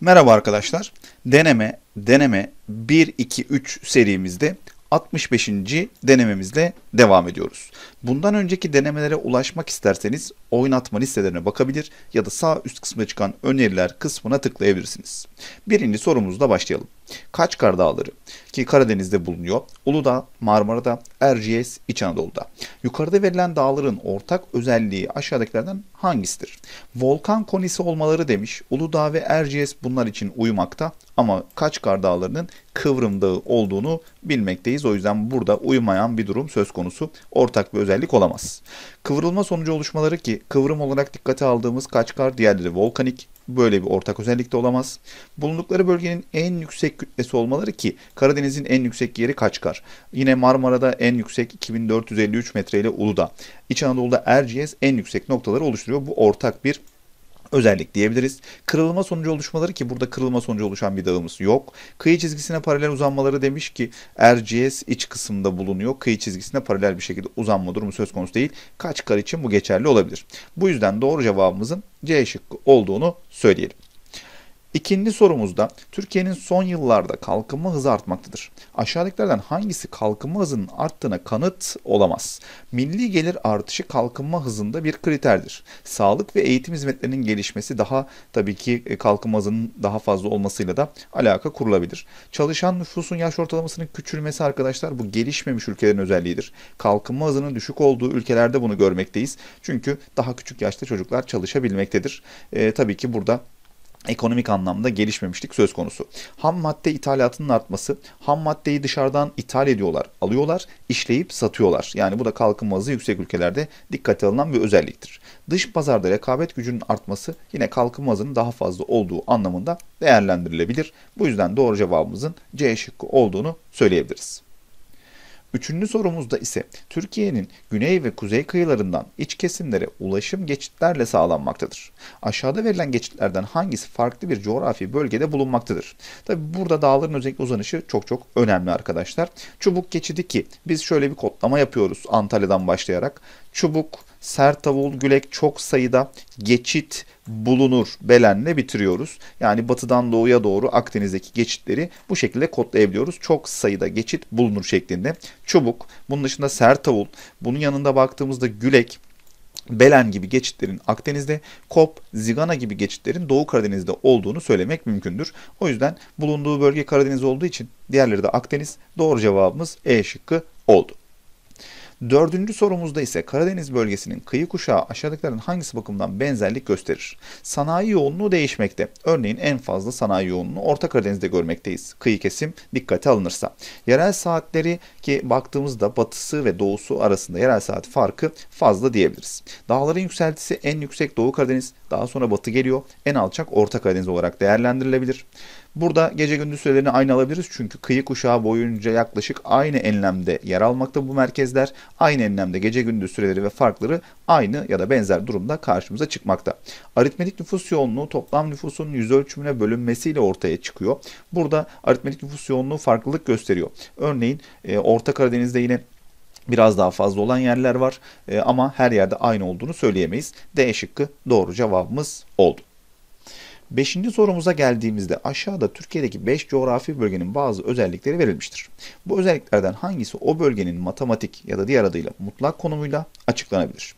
Merhaba arkadaşlar. Deneme, deneme 1, 2, 3 serimizde 65. denememizle devam ediyoruz. Bundan önceki denemelere ulaşmak isterseniz oynatma listelerine bakabilir ya da sağ üst kısma çıkan öneriler kısmına tıklayabilirsiniz. Birinci sorumuzla başlayalım. Kaçkar Dağları ki Karadeniz'de bulunuyor. Uludağ, Marmara'da, Erciyes, İç Anadolu'da. Yukarıda verilen dağların ortak özelliği aşağıdakilerden hangisidir? Volkan konisi olmaları demiş. Uludağ ve Erciyes bunlar için uyumakta ama Kaçkar Dağları'nın Kıvrım Dağı olduğunu bilmekteyiz. O yüzden burada uyumayan bir durum söz konusu. Ortak bir özellik özellik olamaz. Kıvrılma sonucu oluşmaları ki kıvrım olarak dikkate aldığımız kaçkar diğerleri volkanik böyle bir ortak özellik de olamaz. Bulundukları bölgenin en yüksek kütlesi olmaları ki Karadeniz'in en yüksek yeri Kaçkar. Yine Marmara'da en yüksek 2453 metre ile Uludağ. İç Anadolu'da Erciyes en yüksek noktaları oluşturuyor. Bu ortak bir özellik diyebiliriz. Kırılma sonucu oluşmaları ki burada kırılma sonucu oluşan bir dağımız yok. Kıyı çizgisine paralel uzanmaları demiş ki RGS iç kısımda bulunuyor. Kıyı çizgisine paralel bir şekilde uzanma durumu söz konusu değil. Kaç kar için bu geçerli olabilir. Bu yüzden doğru cevabımızın C şıkkı olduğunu söyleyelim. İkinci sorumuzda Türkiye'nin son yıllarda kalkınma hızı artmaktadır. Aşağıdakilerden hangisi kalkınma hızının arttığına kanıt olamaz? Milli gelir artışı kalkınma hızında bir kriterdir. Sağlık ve eğitim hizmetlerinin gelişmesi daha tabii ki e, kalkınma hızının daha fazla olmasıyla da alaka kurulabilir. Çalışan nüfusun yaş ortalamasının küçülmesi arkadaşlar bu gelişmemiş ülkelerin özelliğidir. Kalkınma hızının düşük olduğu ülkelerde bunu görmekteyiz. Çünkü daha küçük yaşta çocuklar çalışabilmektedir. E, tabii ki burada ekonomik anlamda gelişmemişlik söz konusu. Ham madde ithalatının artması, ham maddeyi dışarıdan ithal ediyorlar, alıyorlar, işleyip satıyorlar. Yani bu da kalkınma hızı yüksek ülkelerde dikkate alınan bir özelliktir. Dış pazarda rekabet gücünün artması yine kalkınma hızının daha fazla olduğu anlamında değerlendirilebilir. Bu yüzden doğru cevabımızın C şıkkı olduğunu söyleyebiliriz. Üçüncü sorumuzda ise Türkiye'nin güney ve kuzey kıyılarından iç kesimlere ulaşım geçitlerle sağlanmaktadır. Aşağıda verilen geçitlerden hangisi farklı bir coğrafi bölgede bulunmaktadır? Tabi burada dağların özellikle uzanışı çok çok önemli arkadaşlar. Çubuk geçidi ki biz şöyle bir kodlama yapıyoruz Antalya'dan başlayarak. Çubuk Sertavul Gülek çok sayıda geçit bulunur Belen'le bitiriyoruz. Yani batıdan doğuya doğru Akdeniz'deki geçitleri bu şekilde kodlayabiliyoruz. Çok sayıda geçit bulunur şeklinde. Çubuk, bunun dışında Sertavul, bunun yanında baktığımızda Gülek, Belen gibi geçitlerin Akdeniz'de, Kop, Zigana gibi geçitlerin Doğu Karadeniz'de olduğunu söylemek mümkündür. O yüzden bulunduğu bölge Karadeniz olduğu için diğerleri de Akdeniz. Doğru cevabımız E şıkkı oldu. Dördüncü sorumuzda ise Karadeniz bölgesinin kıyı kuşağı aşağıdakilerin hangisi bakımından benzerlik gösterir? Sanayi yoğunluğu değişmekte. Örneğin en fazla sanayi yoğunluğu Orta Karadeniz'de görmekteyiz. Kıyı kesim dikkate alınırsa. Yerel saatleri ki baktığımızda batısı ve doğusu arasında yerel saat farkı fazla diyebiliriz. Dağların yükseltisi en yüksek Doğu Karadeniz, daha sonra batı geliyor. En alçak Orta Karadeniz olarak değerlendirilebilir. Burada gece gündüz sürelerini aynı alabiliriz çünkü kıyı kuşağı boyunca yaklaşık aynı enlemde yer almakta bu merkezler. Aynı enlemde gece gündüz süreleri ve farkları aynı ya da benzer durumda karşımıza çıkmakta. Aritmetik nüfus yoğunluğu toplam nüfusun yüz ölçümüne bölünmesiyle ortaya çıkıyor. Burada aritmetik nüfus yoğunluğu farklılık gösteriyor. Örneğin e, Orta Karadeniz'de yine biraz daha fazla olan yerler var e, ama her yerde aynı olduğunu söyleyemeyiz. D şıkkı doğru cevabımız oldu. Beşinci sorumuza geldiğimizde aşağıda Türkiye'deki 5 coğrafi bölgenin bazı özellikleri verilmiştir. Bu özelliklerden hangisi o bölgenin matematik ya da diğer adıyla mutlak konumuyla açıklanabilir?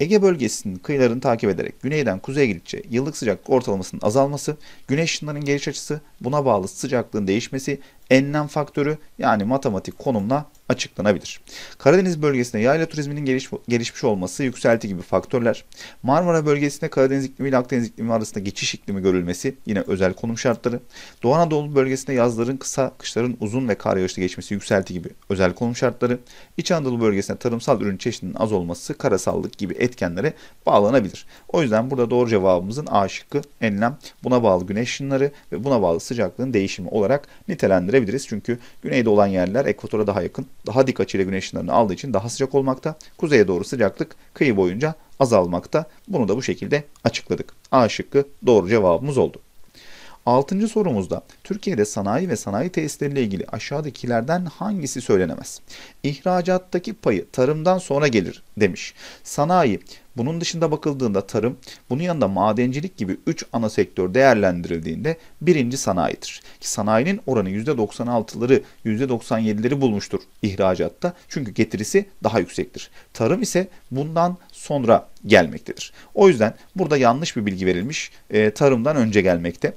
Ege bölgesinin kıyılarını takip ederek güneyden kuzeye gidince yıllık sıcaklık ortalamasının azalması, güneş ışınlarının geliş açısı, buna bağlı sıcaklığın değişmesi, enlem faktörü yani matematik konumla açıklanabilir. Karadeniz bölgesinde yayla turizminin geliş, gelişmiş olması, yükselti gibi faktörler, Marmara bölgesinde Karadeniz iklimi ile Akdeniz iklimi arasında geçiş iklimi görülmesi, yine özel konum şartları, Doğu Anadolu bölgesinde yazların kısa, kışların uzun ve kar yağışlı geçmesi, yükselti gibi özel konum şartları, İç Anadolu bölgesinde tarımsal ürün çeşidinin az olması, karasallık gibi etkenlere bağlanabilir. O yüzden burada doğru cevabımızın A şıkkı enlem, buna bağlı güneş ışınları ve buna bağlı sıcaklığın değişimi olarak nitelendirebiliriz. Çünkü güneyde olan yerler ekvatora daha yakın daha dik açıyla güneş ışınlarını aldığı için daha sıcak olmakta. Kuzeye doğru sıcaklık kıyı boyunca azalmakta. Bunu da bu şekilde açıkladık. A şıkkı doğru cevabımız oldu. Altıncı sorumuzda Türkiye'de sanayi ve sanayi tesisleriyle ilgili aşağıdakilerden hangisi söylenemez? İhracattaki payı tarımdan sonra gelir demiş. Sanayi bunun dışında bakıldığında tarım, bunun yanında madencilik gibi 3 ana sektör değerlendirildiğinde birinci sanayidir. Ki sanayinin oranı %96'ları, %97'leri bulmuştur ihracatta. Çünkü getirisi daha yüksektir. Tarım ise bundan sonra gelmektedir. O yüzden burada yanlış bir bilgi verilmiş. E, tarımdan önce gelmekte.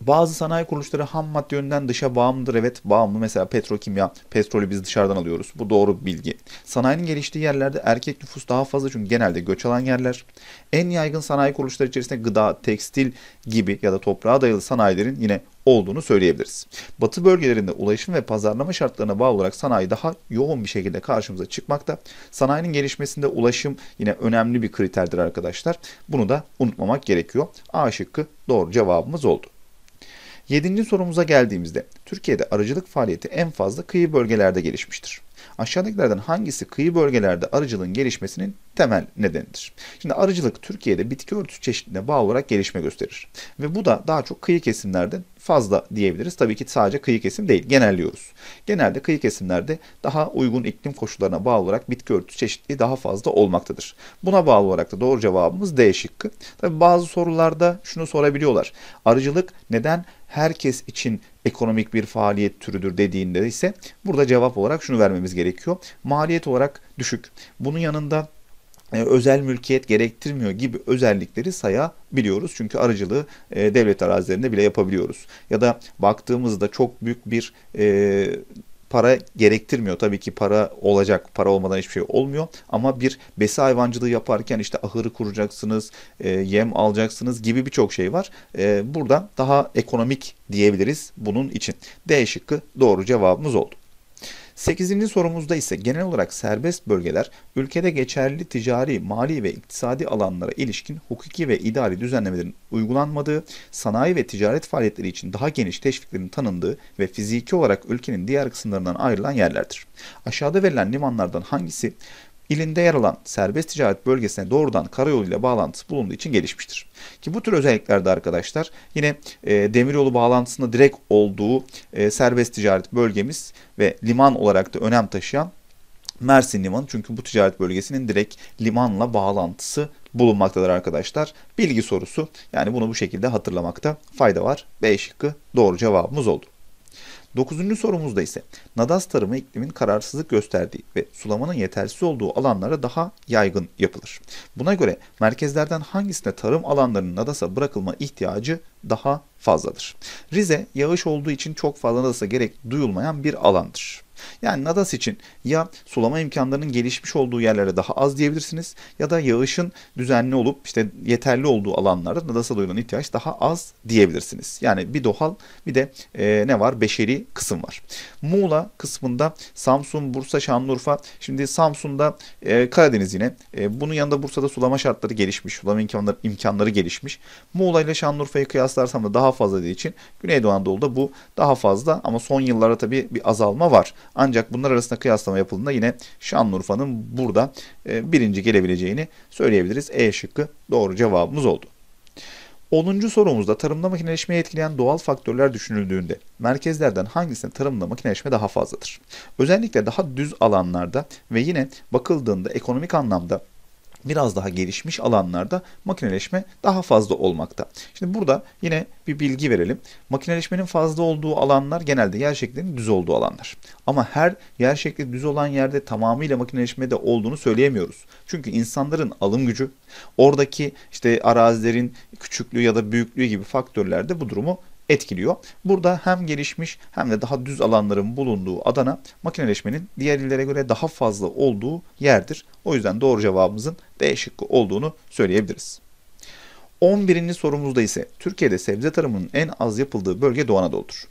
Bazı sanayi kuruluşları ham madde yönünden dışa bağımlıdır. Evet bağımlı. Mesela petrokimya, petrolü biz dışarıdan alıyoruz. Bu doğru bilgi. Sanayinin geliştiği yerlerde erkek nüfus daha fazla çünkü genelde göç alan yerler. En yaygın sanayi kuruluşları içerisinde gıda, tekstil gibi ya da toprağa dayalı sanayilerin yine olduğunu söyleyebiliriz. Batı bölgelerinde ulaşım ve pazarlama şartlarına bağlı olarak sanayi daha yoğun bir şekilde karşımıza çıkmakta. Sanayinin gelişmesinde ulaşım yine önemli bir kriterdir arkadaşlar. Bunu da unutmamak gerekiyor. A şıkkı doğru cevabımız oldu. Yedinci sorumuza geldiğimizde Türkiye'de arıcılık faaliyeti en fazla kıyı bölgelerde gelişmiştir. Aşağıdakilerden hangisi kıyı bölgelerde arıcılığın gelişmesinin temel nedenidir? Şimdi arıcılık Türkiye'de bitki örtüsü çeşidine bağlı olarak gelişme gösterir. Ve bu da daha çok kıyı kesimlerde fazla diyebiliriz. Tabii ki sadece kıyı kesim değil, genelliyoruz. Genelde kıyı kesimlerde daha uygun iklim koşullarına bağlı olarak bitki örtüsü çeşitliği daha fazla olmaktadır. Buna bağlı olarak da doğru cevabımız D şıkkı. Tabii bazı sorularda şunu sorabiliyorlar. Arıcılık neden herkes için ekonomik bir faaliyet türüdür dediğinde ise burada cevap olarak şunu vermemiz gerekiyor. Maliyet olarak düşük. Bunun yanında e, özel mülkiyet gerektirmiyor gibi özellikleri sayabiliyoruz. Çünkü aracılığı e, devlet arazilerinde bile yapabiliyoruz. Ya da baktığımızda çok büyük bir e, para gerektirmiyor. Tabii ki para olacak. Para olmadan hiçbir şey olmuyor. Ama bir besi hayvancılığı yaparken işte ahırı kuracaksınız, e, yem alacaksınız gibi birçok şey var. E, burada daha ekonomik diyebiliriz bunun için. D şıkkı doğru cevabımız oldu. 8. sorumuzda ise genel olarak serbest bölgeler ülkede geçerli ticari, mali ve iktisadi alanlara ilişkin hukuki ve idari düzenlemelerin uygulanmadığı, sanayi ve ticaret faaliyetleri için daha geniş teşviklerin tanındığı ve fiziki olarak ülkenin diğer kısımlarından ayrılan yerlerdir. Aşağıda verilen limanlardan hangisi ilinde yer alan serbest ticaret bölgesine doğrudan karayoluyla bağlantısı bulunduğu için gelişmiştir. Ki bu tür özelliklerde arkadaşlar yine e, demiryolu bağlantısında direkt olduğu e, serbest ticaret bölgemiz ve liman olarak da önem taşıyan Mersin Limanı çünkü bu ticaret bölgesinin direkt limanla bağlantısı bulunmaktadır arkadaşlar. Bilgi sorusu yani bunu bu şekilde hatırlamakta fayda var. B şıkkı doğru cevabımız oldu. Dokuzuncu sorumuzda ise nadas tarımı iklimin kararsızlık gösterdiği ve sulamanın yetersiz olduğu alanlara daha yaygın yapılır. Buna göre merkezlerden hangisinde tarım alanlarının nadasa bırakılma ihtiyacı daha fazladır? Rize yağış olduğu için çok fazla nadasa gerek duyulmayan bir alandır. Yani Nadas için ya sulama imkanlarının gelişmiş olduğu yerlere daha az diyebilirsiniz ya da yağışın düzenli olup işte yeterli olduğu alanlarda Nadas'a duyulan ihtiyaç daha az diyebilirsiniz. Yani bir doğal bir de e, ne var? Beşeri kısım var. Muğla kısmında Samsun, Bursa, Şanlıurfa. Şimdi Samsun'da e, Karadeniz yine. E, bunun yanında Bursa'da sulama şartları gelişmiş. Sulama imkanları, imkanları gelişmiş. Muğla ile Şanlıurfa'yı kıyaslarsam da daha fazla dediği için Güneydoğu Anadolu'da bu daha fazla ama son yıllarda tabii bir azalma var. Ancak bunlar arasında kıyaslama yapıldığında yine Şanlıurfa'nın burada e, birinci gelebileceğini söyleyebiliriz. E şıkkı doğru cevabımız oldu. 10. sorumuzda tarımda makineleşmeyi etkileyen doğal faktörler düşünüldüğünde merkezlerden hangisinde tarımda makineleşme daha fazladır? Özellikle daha düz alanlarda ve yine bakıldığında ekonomik anlamda biraz daha gelişmiş alanlarda makineleşme daha fazla olmakta. Şimdi burada yine bir bilgi verelim. Makineleşmenin fazla olduğu alanlar genelde yer şeklinin düz olduğu alanlar. Ama her yer şekli düz olan yerde tamamıyla makineleşme de olduğunu söyleyemiyoruz. Çünkü insanların alım gücü, oradaki işte arazilerin küçüklüğü ya da büyüklüğü gibi faktörler de bu durumu etkiliyor. Burada hem gelişmiş hem de daha düz alanların bulunduğu Adana makineleşmenin diğer illere göre daha fazla olduğu yerdir. O yüzden doğru cevabımızın D şıkkı olduğunu söyleyebiliriz. 11. sorumuzda ise Türkiye'de sebze tarımının en az yapıldığı bölge Doğu Anadolu'dur.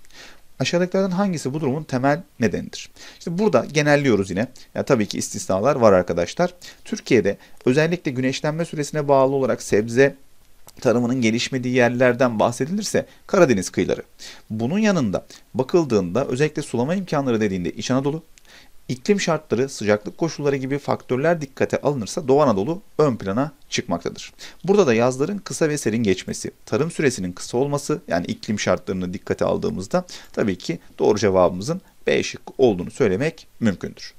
Aşağıdakilerden hangisi bu durumun temel nedenidir? İşte burada genelliyoruz yine. Ya tabii ki istisnalar var arkadaşlar. Türkiye'de özellikle güneşlenme süresine bağlı olarak sebze tarımının gelişmediği yerlerden bahsedilirse Karadeniz kıyıları. Bunun yanında bakıldığında özellikle sulama imkanları dediğinde İç Anadolu, iklim şartları, sıcaklık koşulları gibi faktörler dikkate alınırsa Doğu Anadolu ön plana çıkmaktadır. Burada da yazların kısa ve serin geçmesi, tarım süresinin kısa olması yani iklim şartlarını dikkate aldığımızda tabii ki doğru cevabımızın B şık olduğunu söylemek mümkündür.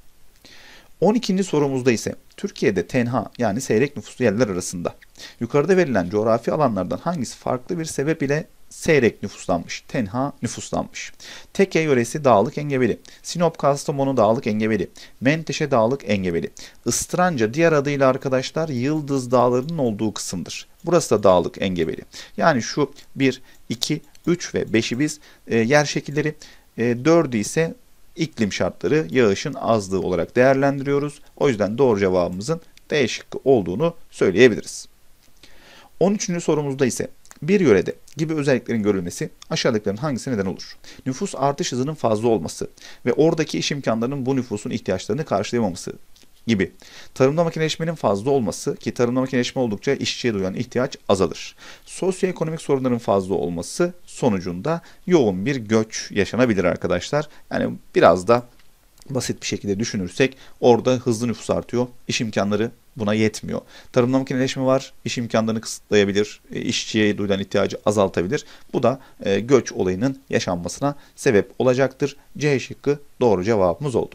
12. sorumuzda ise Türkiye'de tenha yani seyrek nüfuslu yerler arasında yukarıda verilen coğrafi alanlardan hangisi farklı bir sebep ile seyrek nüfuslanmış, tenha nüfuslanmış. Teke yöresi dağlık engebeli, Sinop Kastamonu dağlık engebeli, Menteşe dağlık engebeli. Istranca diğer adıyla arkadaşlar Yıldız Dağları'nın olduğu kısımdır. Burası da dağlık engebeli. Yani şu 1, 2, 3 ve 5'i biz e, yer şekilleri, e, ise iklim şartları yağışın azlığı olarak değerlendiriyoruz. O yüzden doğru cevabımızın D şıkkı olduğunu söyleyebiliriz. 13. sorumuzda ise bir yörede gibi özelliklerin görülmesi aşağıdakilerin hangisi neden olur? Nüfus artış hızının fazla olması ve oradaki iş imkanlarının bu nüfusun ihtiyaçlarını karşılayamaması gibi. Tarımda makineleşmenin fazla olması ki tarımda makineleşme oldukça işçiye duyulan ihtiyaç azalır. Sosyoekonomik sorunların fazla olması sonucunda yoğun bir göç yaşanabilir arkadaşlar. Yani biraz da basit bir şekilde düşünürsek orada hızlı nüfus artıyor. İş imkanları buna yetmiyor. Tarımda makineleşme var. İş imkanlarını kısıtlayabilir. E, işçiye duyulan ihtiyacı azaltabilir. Bu da e, göç olayının yaşanmasına sebep olacaktır. C şıkkı doğru cevabımız oldu.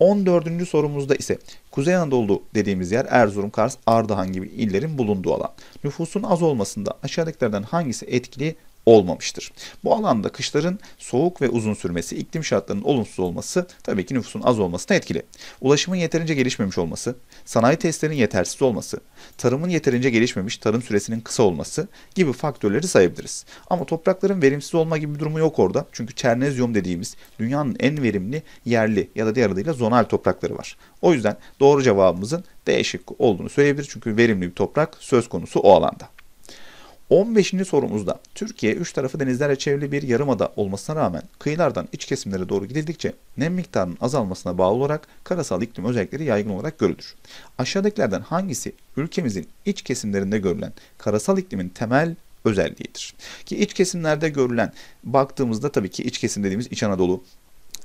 14. sorumuzda ise Kuzey Anadolu dediğimiz yer Erzurum, Kars, Ardahan gibi illerin bulunduğu alan. Nüfusun az olmasında aşağıdakilerden hangisi etkili olmamıştır. Bu alanda kışların soğuk ve uzun sürmesi, iklim şartlarının olumsuz olması tabii ki nüfusun az olmasına etkili. Ulaşımın yeterince gelişmemiş olması, sanayi testlerinin yetersiz olması, tarımın yeterince gelişmemiş, tarım süresinin kısa olması gibi faktörleri sayabiliriz. Ama toprakların verimsiz olma gibi bir durumu yok orada. Çünkü çernezyum dediğimiz dünyanın en verimli yerli ya da diğer adıyla zonal toprakları var. O yüzden doğru cevabımızın D olduğunu söyleyebiliriz. Çünkü verimli bir toprak söz konusu o alanda. 15. sorumuzda Türkiye üç tarafı denizlerle çevrili bir yarımada olmasına rağmen kıyılardan iç kesimlere doğru gidildikçe nem miktarının azalmasına bağlı olarak karasal iklim özellikleri yaygın olarak görülür. Aşağıdakilerden hangisi ülkemizin iç kesimlerinde görülen karasal iklimin temel özelliğidir. Ki iç kesimlerde görülen baktığımızda tabii ki iç kesim dediğimiz İç Anadolu,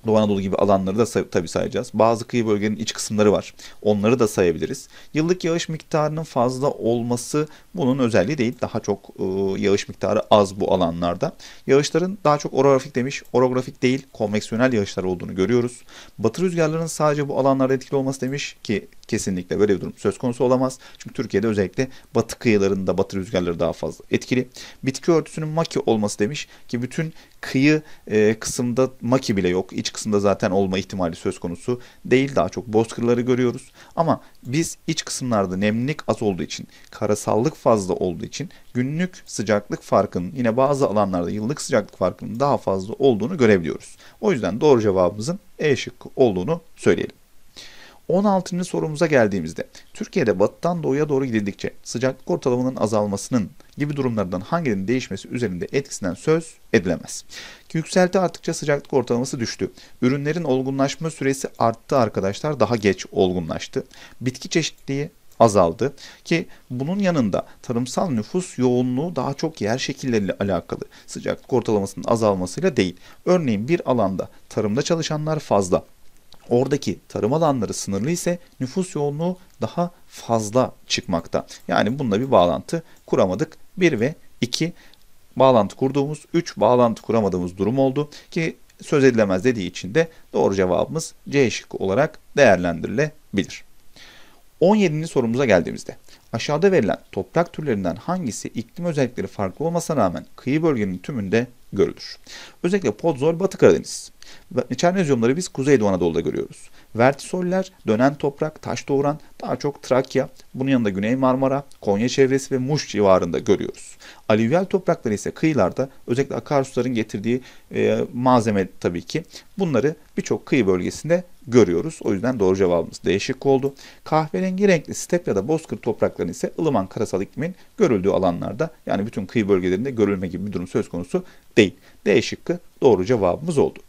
Doğu Anadolu gibi alanları da say tabii sayacağız. Bazı kıyı bölgenin iç kısımları var. Onları da sayabiliriz. Yıllık yağış miktarının fazla olması bunun özelliği değil. Daha çok e, yağış miktarı az bu alanlarda. Yağışların daha çok orografik demiş. Orografik değil, konveksiyonel yağışlar olduğunu görüyoruz. Batı rüzgarlarının sadece bu alanlarda etkili olması demiş ki Kesinlikle böyle bir durum söz konusu olamaz. Çünkü Türkiye'de özellikle batı kıyılarında batı rüzgarları daha fazla etkili. Bitki örtüsünün maki olması demiş ki bütün kıyı e, kısımda maki bile yok. İç kısımda zaten olma ihtimali söz konusu değil. Daha çok bozkırları görüyoruz. Ama biz iç kısımlarda nemlilik az olduğu için, karasallık fazla olduğu için günlük sıcaklık farkının yine bazı alanlarda yıllık sıcaklık farkının daha fazla olduğunu görebiliyoruz. O yüzden doğru cevabımızın E şıkkı olduğunu söyleyelim. 16. sorumuza geldiğimizde Türkiye'de batıdan doğuya doğru gidildikçe sıcaklık ortalamanın azalmasının gibi durumlardan hangilerinin değişmesi üzerinde etkisinden söz edilemez. Yükselti arttıkça sıcaklık ortalaması düştü. Ürünlerin olgunlaşma süresi arttı arkadaşlar daha geç olgunlaştı. Bitki çeşitliği azaldı ki bunun yanında tarımsal nüfus yoğunluğu daha çok yer şekilleriyle alakalı sıcaklık ortalamasının azalmasıyla değil. Örneğin bir alanda tarımda çalışanlar fazla oradaki tarım alanları sınırlı ise nüfus yoğunluğu daha fazla çıkmakta. Yani bununla bir bağlantı kuramadık. 1 ve 2 bağlantı kurduğumuz, 3 bağlantı kuramadığımız durum oldu ki söz edilemez dediği için de doğru cevabımız C şıkkı olarak değerlendirilebilir. 17. sorumuza geldiğimizde aşağıda verilen toprak türlerinden hangisi iklim özellikleri farklı olmasına rağmen kıyı bölgenin tümünde görülür. Özellikle podzol Batı Karadeniz. Çernezyumları biz Kuzeydoğu Anadolu'da görüyoruz. Vertisoller, dönen toprak, taş doğuran daha çok Trakya, bunun yanında Güney Marmara, Konya çevresi ve Muş civarında görüyoruz. Alüvyal toprakları ise kıyılarda özellikle akarsuların getirdiği e, malzeme tabii ki bunları birçok kıyı bölgesinde görüyoruz. O yüzden doğru cevabımız değişik oldu. Kahverengi renkli step ya da bozkır toprakları ise ılıman karasal iklimin görüldüğü alanlarda yani bütün kıyı bölgelerinde görülme gibi bir durum söz konusu değil. D şıkkı doğru cevabımız oldu.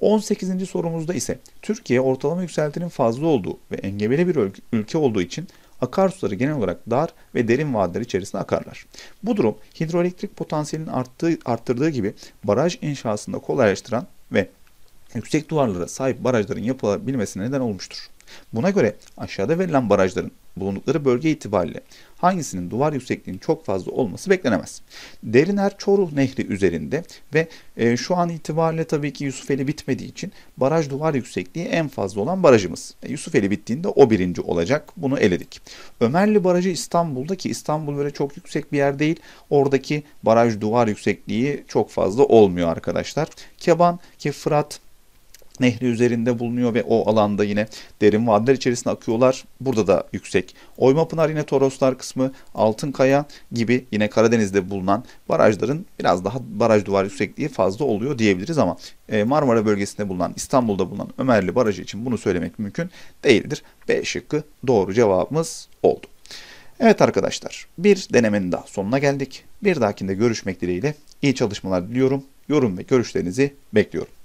18. sorumuzda ise Türkiye ortalama yükseltinin fazla olduğu ve engebeli bir ülke olduğu için akarsuları genel olarak dar ve derin vadiler içerisinde akarlar. Bu durum hidroelektrik potansiyelinin arttığı, arttırdığı gibi baraj inşasında kolaylaştıran ve yüksek duvarlara sahip barajların yapılabilmesine neden olmuştur. Buna göre aşağıda verilen barajların bulundukları bölge itibariyle hangisinin duvar yüksekliğinin çok fazla olması beklenemez. Deriner Çoruh Nehri üzerinde ve e, şu an itibariyle tabii ki Yusufeli bitmediği için baraj duvar yüksekliği en fazla olan barajımız. E, Yusufeli bittiğinde o birinci olacak. Bunu eledik. Ömerli Barajı İstanbul'da ki İstanbul böyle çok yüksek bir yer değil. Oradaki baraj duvar yüksekliği çok fazla olmuyor arkadaşlar. Keban ki Fırat nehri üzerinde bulunuyor ve o alanda yine derin vadiler içerisinde akıyorlar. Burada da yüksek. Oymapınar yine Toroslar kısmı, Altınkaya gibi yine Karadeniz'de bulunan barajların biraz daha baraj duvar yüksekliği fazla oluyor diyebiliriz ama e, Marmara bölgesinde bulunan, İstanbul'da bulunan Ömerli Barajı için bunu söylemek mümkün değildir. B şıkkı doğru cevabımız oldu. Evet arkadaşlar bir denemenin daha sonuna geldik. Bir dahakinde görüşmek dileğiyle iyi çalışmalar diliyorum. Yorum ve görüşlerinizi bekliyorum.